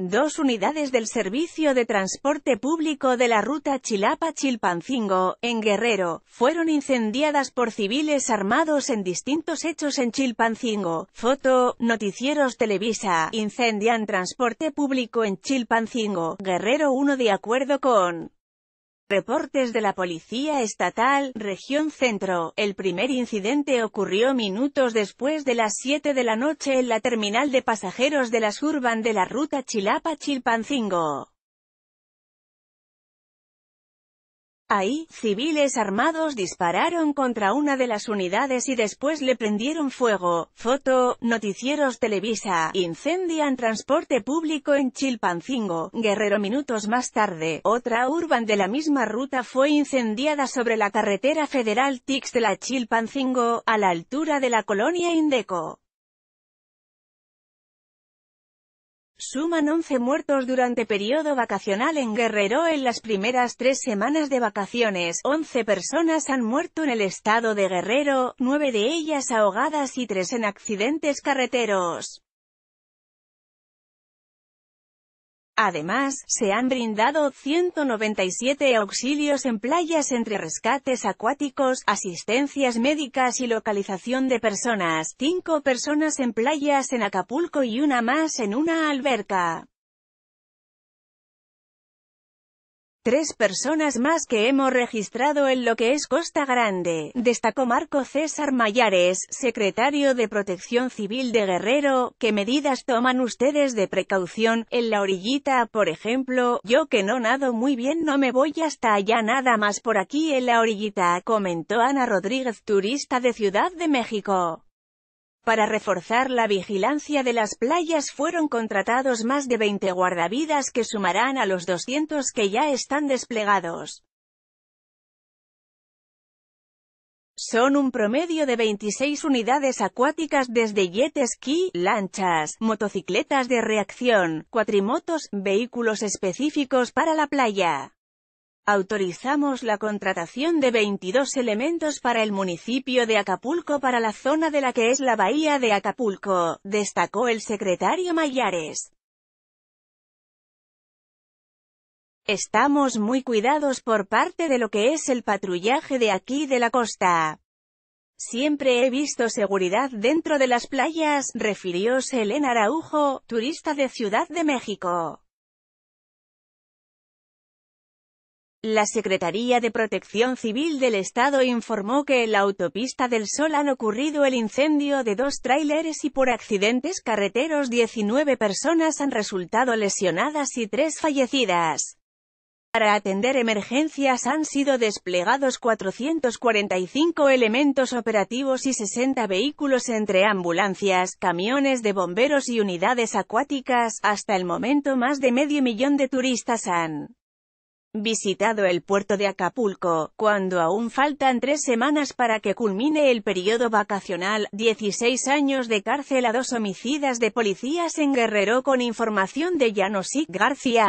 Dos unidades del Servicio de Transporte Público de la ruta Chilapa-Chilpancingo, en Guerrero, fueron incendiadas por civiles armados en distintos hechos en Chilpancingo. Foto, Noticieros Televisa, incendian transporte público en Chilpancingo, Guerrero 1 de acuerdo con... Reportes de la Policía Estatal, Región Centro, el primer incidente ocurrió minutos después de las 7 de la noche en la terminal de pasajeros de las urban de la ruta Chilapa-Chilpancingo. Ahí, civiles armados dispararon contra una de las unidades y después le prendieron fuego. Foto, Noticieros Televisa, incendian transporte público en Chilpancingo, Guerrero minutos más tarde. Otra urban de la misma ruta fue incendiada sobre la carretera federal Tix de la Chilpancingo, a la altura de la colonia Indeco. Suman 11 muertos durante periodo vacacional en Guerrero en las primeras tres semanas de vacaciones, 11 personas han muerto en el estado de Guerrero, 9 de ellas ahogadas y 3 en accidentes carreteros. Además, se han brindado 197 auxilios en playas entre rescates acuáticos, asistencias médicas y localización de personas, cinco personas en playas en Acapulco y una más en una alberca. tres personas más que hemos registrado en lo que es Costa Grande, destacó Marco César Mayares, secretario de Protección Civil de Guerrero, ¿qué medidas toman ustedes de precaución? En la orillita, por ejemplo, yo que no nado muy bien no me voy hasta allá nada más por aquí en la orillita, comentó Ana Rodríguez, turista de Ciudad de México. Para reforzar la vigilancia de las playas fueron contratados más de 20 guardavidas que sumarán a los 200 que ya están desplegados. Son un promedio de 26 unidades acuáticas desde jet ski, lanchas, motocicletas de reacción, cuatrimotos, vehículos específicos para la playa. Autorizamos la contratación de 22 elementos para el municipio de Acapulco para la zona de la que es la bahía de Acapulco, destacó el secretario Mayares. Estamos muy cuidados por parte de lo que es el patrullaje de aquí de la costa. Siempre he visto seguridad dentro de las playas, refirió Selena Araujo, turista de Ciudad de México. La Secretaría de Protección Civil del Estado informó que en la autopista del Sol han ocurrido el incendio de dos tráileres y por accidentes carreteros 19 personas han resultado lesionadas y tres fallecidas. Para atender emergencias han sido desplegados 445 elementos operativos y 60 vehículos entre ambulancias, camiones de bomberos y unidades acuáticas, hasta el momento más de medio millón de turistas han visitado el puerto de Acapulco, cuando aún faltan tres semanas para que culmine el periodo vacacional, 16 años de cárcel a dos homicidas de policías en Guerrero con información de Janosik García